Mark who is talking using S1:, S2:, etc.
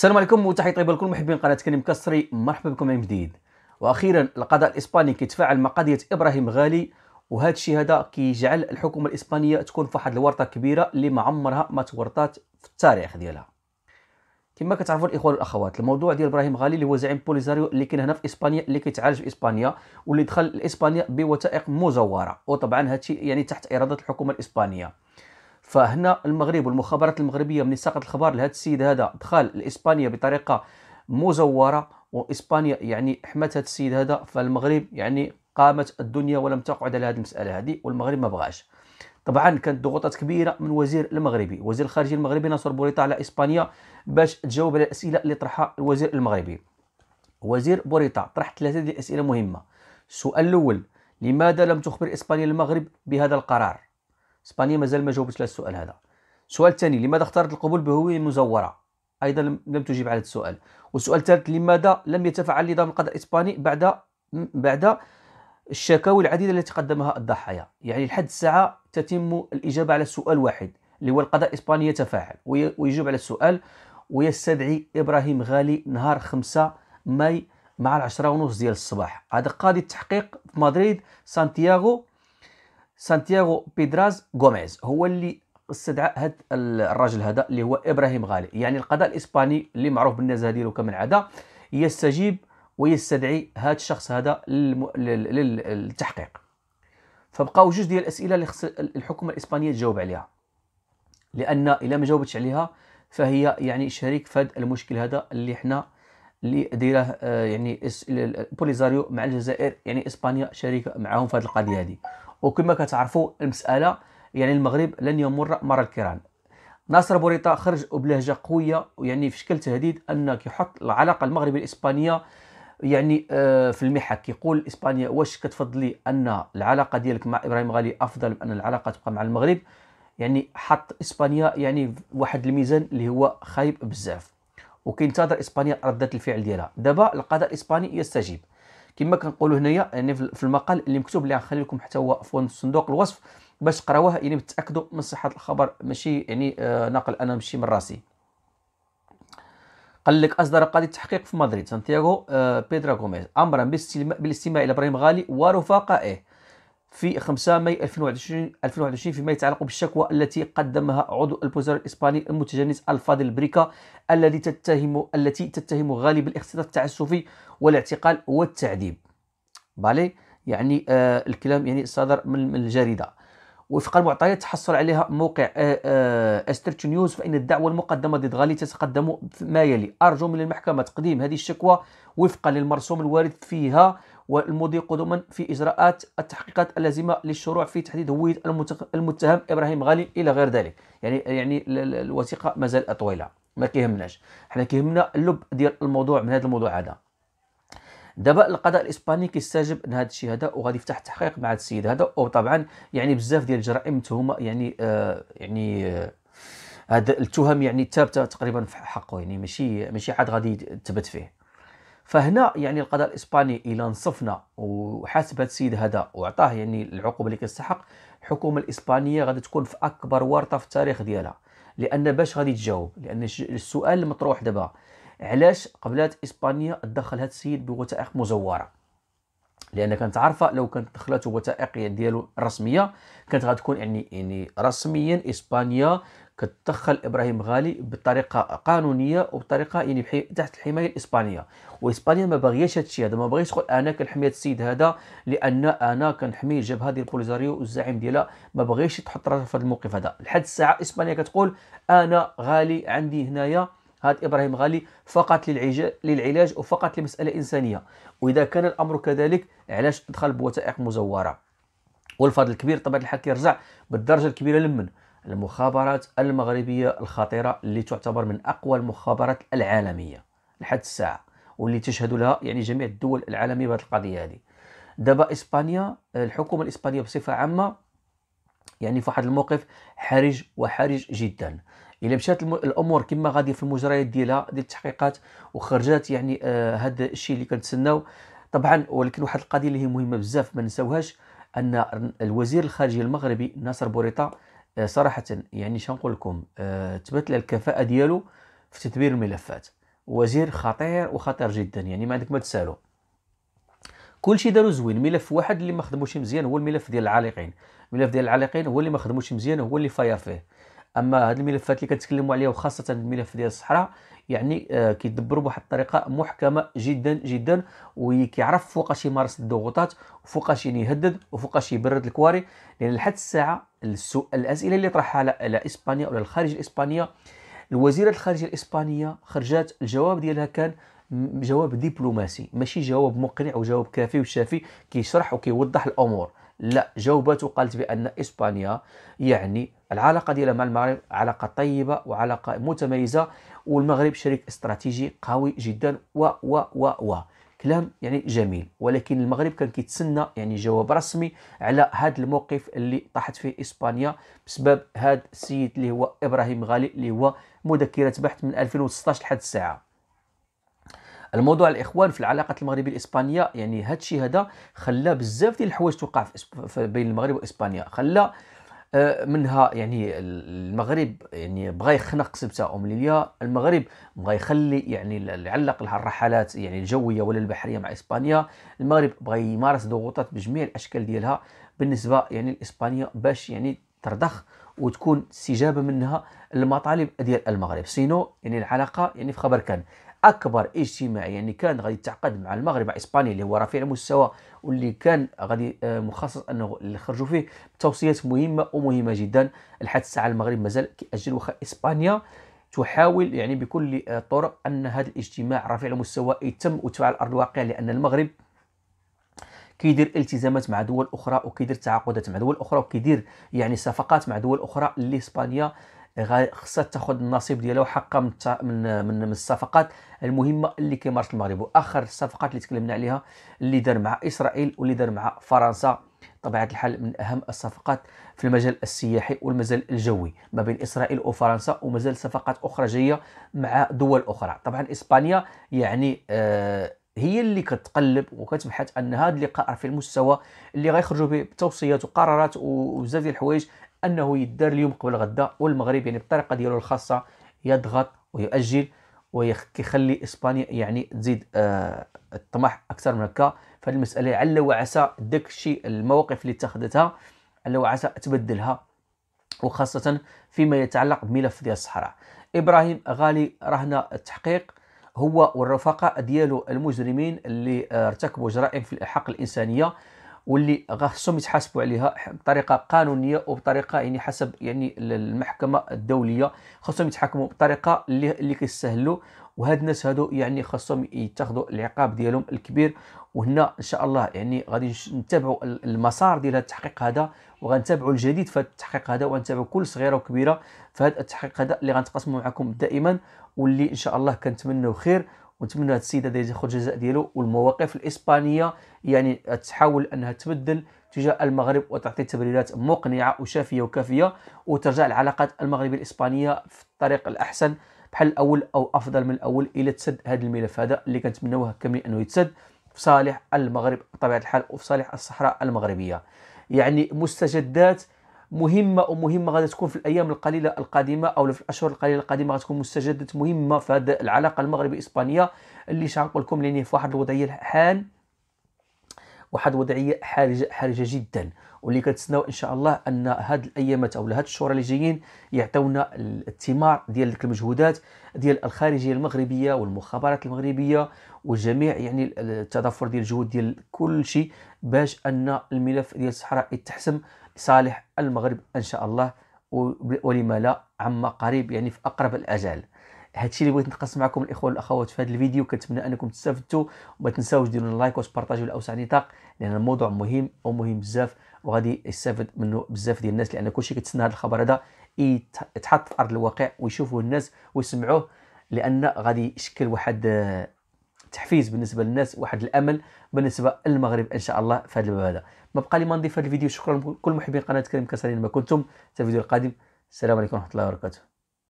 S1: السلام عليكم وتحيه طيبه لكل محبين قناه كريم كسري مرحبا بكم من جديد واخيرا القضاء الاسباني كيتفاعل مع قضيه ابراهيم غالي وهذا الشيء هذا كيجعل الحكومه الاسبانيه تكون في واحد الورطه كبيره اللي ما عمرها ما تورطات في التاريخ ديالها كما كتعرفوا الاخوان والاخوات الموضوع ديال ابراهيم غالي اللي هو زعيم بوليزاريو اللي كاين هنا في اسبانيا اللي كيتعالج في اسبانيا واللي دخل لاسبانيا بوثائق مزوره وطبعا هادشي يعني تحت اراده الحكومه الاسبانيه فهنا المغرب والمخابرات المغربيه من ساقط الخبر لهذا السيد هذا دخل لاسبانيا بطريقه مزوره واسبانيا يعني حمت هذا السيد هذا فالمغرب يعني قامت الدنيا ولم تقعد على هذه المساله هذه والمغرب ما بغاش طبعا كانت ضغوطات كبيره من وزير المغربي وزير الخارجيه المغربي ناصر بوريطه على اسبانيا باش تجاوب على الاسئله اللي طرحها الوزير المغربي وزير بوريطه طرح ثلاثه ديال الاسئله مهمه السؤال الاول لماذا لم تخبر اسبانيا المغرب بهذا القرار اسبانيا مازال ما جاوبتش على السؤال هذا السؤال الثاني لماذا اختارت القبول بهويه مزوره ايضا لم تجيب على السؤال والسؤال الثالث لماذا لم يتفعل نظام القضاء الاسباني بعد بعد الشكاوي العديده التي قدمها الضحايا يعني لحد الساعه تتم الاجابه على سؤال واحد اللي هو القضاء الاسباني يتفاعل ويجيب على السؤال ويستدعي ابراهيم غالي نهار 5 ماي مع العشرة ونص ديال الصباح هذا قاضي التحقيق في مدريد سانتياغو سانتياغو بيدراز غوميز هو اللي استدعى هذا الراجل هذا اللي هو ابراهيم غالي يعني القضاء الاسباني اللي معروف بالنزهه ديالو كما العاده يستجيب ويستدعي هذا الشخص هذا للتحقيق فبقاو جوج ديال الاسئله اللي خص الحكومه الاسبانيه تجاوب عليها لان الا ما جاوبتش عليها فهي يعني شريك في هذا المشكل هذا اللي حنا اللي دايره آه، يعني بوليزاريو مع الجزائر يعني اسبانيا شريكه معاهم في هذه القضيه هذه وكما كتعرفوا المساله يعني المغرب لن يمر مر الكيران ناصر بوريطة خرج وبلهجة قوية يعني في شكل تهديد أن كيحط العلاقة المغرب الإسبانية يعني آه، في المحك كيقول إسبانيا واش كتفضلي أن العلاقة ديالك مع إبراهيم غالي أفضل من أن العلاقة تبقى مع المغرب يعني حط إسبانيا يعني واحد الميزان اللي هو خايب بزاف وكينتظر إسبانيا ردة الفعل ديالها دابا القضاء الإسباني يستجيب كما كنقولوا هنايا يعني في المقال اللي مكتوب اللي غنخلي لكم حتى هو في صندوق الوصف باش تقراوه يعني تتاكدوا من صحه الخبر ماشي يعني آه ناقل انا ماشي من راسي قال لك اصدر قاضي التحقيق في مدريد سانتياغو آه بيدرا غوميز امرا بالاستماع الى ابراهيم غالي ورفقائه في 5 ماي 2021 2021 فيما يتعلق بالشكوى التي قدمها عضو البوزار الاسباني المتجنس الفاضل بريكا الذي تتهم التي تتهم غالي بالاختطاف التعسفي والاعتقال والتعذيب بالي يعني آه الكلام يعني صدر من, الجريده وفق المعطيات تحصل عليها موقع آه، آه، استرتش نيوز فإن الدعوة المقدمة ضد غالي تتقدم ما يلي أرجو من المحكمة تقديم هذه الشكوى وفقا للمرسوم الوارد فيها والمضي قدما في إجراءات التحقيقات اللازمة للشروع في تحديد هوية المتهم إبراهيم غالي إلى غير ذلك يعني يعني الوثيقة مازال طويلة ما كيهمناش حنا كيهمنا اللب ديال الموضوع من هذا الموضوع هذا دابا القضاء الاسباني كيستجب لهذا الشيء هذا وغادي يفتح تحقيق مع هذا السيد هذا وطبعا يعني بزاف ديال الجرائم متهمه يعني آه يعني آه هاد التهم يعني ثابته تقريبا في حقه يعني ماشي ماشي حد غادي تثبت فيه فهنا يعني القضاء الاسباني الى انصفنا وحاسب هذا السيد هذا وعطاه يعني العقوبه اللي كيستحق الحكومه الاسبانيه غادي تكون في اكبر ورطه في التاريخ ديالها لان باش غادي تجاوب لان السؤال المطروح دابا علاش قبلات اسبانيا تدخل هذا السيد بوثائق مزوره لان كانت عارفه لو كانت دخلته وثائقيه ديالو الرسميه كانت غتكون يعني يعني رسميا اسبانيا كتدخل ابراهيم غالي بطريقه قانونيه وبطريقه يعني بحي... تحت الحمايه الاسبانيه واسبانيا ما باغياش الشيء هذا ما باغيش تقول انا كنحمي هاد السيد هذا لان انا كنحمي الجبهه ديال بوليزاريو والزعيم ديالها ما باغيش تحط راسها في هذا الموقف هذا لحد الساعه اسبانيا كتقول انا غالي عندي هنايا هذا إبراهيم غالي فقط للعلاج وفقط لمسألة إنسانية وإذا كان الأمر كذلك علاش دخل بوثائق مزورة والفضل الكبير طبعا الحال كيرجع بالدرجة الكبيرة لمن المخابرات المغربية الخطيرة اللي تعتبر من أقوى المخابرات العالمية لحد الساعة واللي تشهد لها يعني جميع الدول العالمية بهذه القضية هذه دابا إسبانيا الحكومة الإسبانية بصفة عامة يعني في واحد الموقف حرج وحرج جدا الا مشات الامور كما غادي في المجريات ديالها ديال التحقيقات وخرجات يعني هذا آه، الشيء اللي كنتسناو طبعا ولكن واحد القضيه اللي هي مهمه بزاف ما نساوهاش ان الوزير الخارجيه المغربي ناصر بوريطه آه، صراحه يعني شنقول لكم آه، تبات الكفاءه ديالو في تدبير الملفات وزير خطير وخطير جدا يعني ما عندك ما تسالو كلشي دارو زوين ملف واحد اللي ما خدموش مزيان هو الملف ديال العالقين الملف ديال العالقين هو اللي ما خدموش مزيان هو اللي فاير فيه اما هاد الملفات اللي كنتكلموا عليها وخاصه الملف ديال الصحراء يعني آه، كيدبروا بواحد الطريقه محكمه جدا جدا وكيعرف فوقاش يمارس الضغوطات وفوقاش يهدد وفوقاش يبرد الكواري لان لحد الساعه الاسئله اللي طرحها على اسبانيا ولا الخارج الاسبانيه الوزيره الخارجيه الاسبانيه خرجات الجواب ديالها كان جواب دبلوماسي ماشي جواب مقنع وجواب كافي وشافي كيشرح وكيوضح الامور لا جاوبته قالت بأن إسبانيا يعني العلاقة ديالها مع المغرب علاقة طيبة وعلاقة متميزة والمغرب شريك استراتيجي قوي جدا و و و و كلام يعني جميل ولكن المغرب كان كيتسنى يعني جواب رسمي على هذا الموقف اللي طاحت فيه اسبانيا بسبب هذا السيد اللي هو ابراهيم غالي اللي هو مذكره بحث من 2016 لحد الساعه الموضوع الاخوان في العلاقات المغربيه الاسبانيه يعني هذا الشيء هذا خلى بزاف ديال الحوايج توقع في بين المغرب واسبانيا خلى آه، منها يعني المغرب يعني بغى يخنق سبته ام ليليا المغرب بغى يخلي يعني يعلق لها الرحلات يعني الجويه ولا البحريه مع اسبانيا المغرب بغى يمارس ضغوطات بجميع الاشكال ديالها بالنسبه يعني لاسبانيا باش يعني ترضخ وتكون استجابه منها للمطالب ديال المغرب سينو يعني العلاقه يعني في خبر كان اكبر اجتماع يعني كان غادي يتعقد مع المغرب مع اسبانيا اللي هو رفيع المستوى واللي كان غادي آه، مخصص انه اللي خرجوا فيه توصيات مهمه ومهمه جدا لحد الساعه المغرب مازال كيأجل واخا اسبانيا تحاول يعني بكل الطرق آه، ان هذا الاجتماع رفيع المستوى يتم وتفعل ارض الواقع لان المغرب كيدير التزامات مع دول اخرى وكيدير تعاقدات مع دول اخرى وكيدير يعني صفقات مع دول اخرى اللي اسبانيا خصها تاخذ النصيب ديالها وحقها من من من الصفقات المهمه اللي كيمارس المغرب واخر الصفقات اللي تكلمنا عليها اللي دار مع اسرائيل واللي دار مع فرنسا طبيعة الحال من أهم الصفقات في المجال السياحي والمجال الجوي ما بين إسرائيل وفرنسا ومازال صفقات أخرى جاية مع دول أخرى طبعا إسبانيا يعني آه هي اللي كتقلب وكتبحث ان هذا اللقاء في المستوى اللي غيخرجوا به بتوصيات وقرارات وبزاف ديال الحوايج انه يدار اليوم قبل غدا والمغرب يعني بالطريقه ديالو الخاصه يضغط ويؤجل ويخلي اسبانيا يعني تزيد آه الطمح اكثر من هكا فهاد المساله على وعسى داك الشيء المواقف اللي اتخذتها على وعسى تبدلها وخاصه فيما يتعلق بملف ديال الصحراء ابراهيم غالي رهنا التحقيق هو والرفقاء ديالو المجرمين اللي آه، ارتكبوا جرائم في الحق الانسانيه واللي خصهم يتحاسبوا عليها بطريقه قانونيه وبطريقه يعني حسب يعني المحكمه الدوليه خصهم يتحكموا بطريقه اللي اللي كيستاهلوا وهاد الناس هادو يعني خصهم يتخذوا العقاب ديالهم الكبير وهنا ان شاء الله يعني غادي نتابعوا المسار ديال هذا التحقيق هذا وغنتابعوا الجديد في هذا التحقيق هذا وغنتابعوا كل صغيره وكبيره في هذا التحقيق هذا اللي غنتقاسموا معكم دائما واللي ان شاء الله كنتمنوا خير ونتمنى هاد السيده ديجا ياخذ الجزاء ديالو والمواقف الاسبانيه يعني تحاول انها تبدل تجاه المغرب وتعطي تبريرات مقنعه وشافيه وكافيه وترجع العلاقات المغربيه الاسبانيه في الطريق الاحسن بحال الاول او افضل من الاول الى تسد هذا الملف هذا اللي كنتمناوه كامل انه يتسد في صالح المغرب بطبيعه الحال وفي صالح الصحراء المغربيه يعني مستجدات مهمه ومهمه غادي تكون في الايام القليله القادمه او في الاشهر القليله القادمه غتكون مستجدات مهمه في هذه العلاقه المغربي اسبانيا اللي شغنقول لكم لان في واحد الوضعيه الحال واحد الوضعيه حرجه حرجه جدا واللي كنتسناو ان شاء الله ان هاد الايامات او هاد الشهور اللي جايين يعطيونا الثمار ديال المجهودات ديال الخارجيه المغربيه والمخابرات المغربيه وجميع يعني التضافر ديال الجهود ديال كل شيء باش ان الملف ديال الصحراء يتحسم لصالح المغرب ان شاء الله ولما لا عما قريب يعني في اقرب الاجال هادشي اللي بغيت نتقاسم معكم الاخوه والاخوات في هذا الفيديو كنتمنى انكم تستفدتوا وما تنساوش ديروا لايك وتبارطاجيو لاوسع نطاق لان الموضوع مهم ومهم بزاف وغادي يستافد منه بزاف ديال الناس لان كلشي كيتسنى هذا الخبر هذا يتحط في ارض الواقع ويشوفوه الناس ويسمعوه لان غادي يشكل واحد آه، تحفيز بالنسبه للناس واحد الامل بالنسبه للمغرب ان شاء الله في هذا الباب هذا ما بقى لي ما نضيف هذا الفيديو شكرا لكل محبين قناه كريم كسرين ما كنتم حتى الفيديو القادم السلام عليكم ورحمه الله وبركاته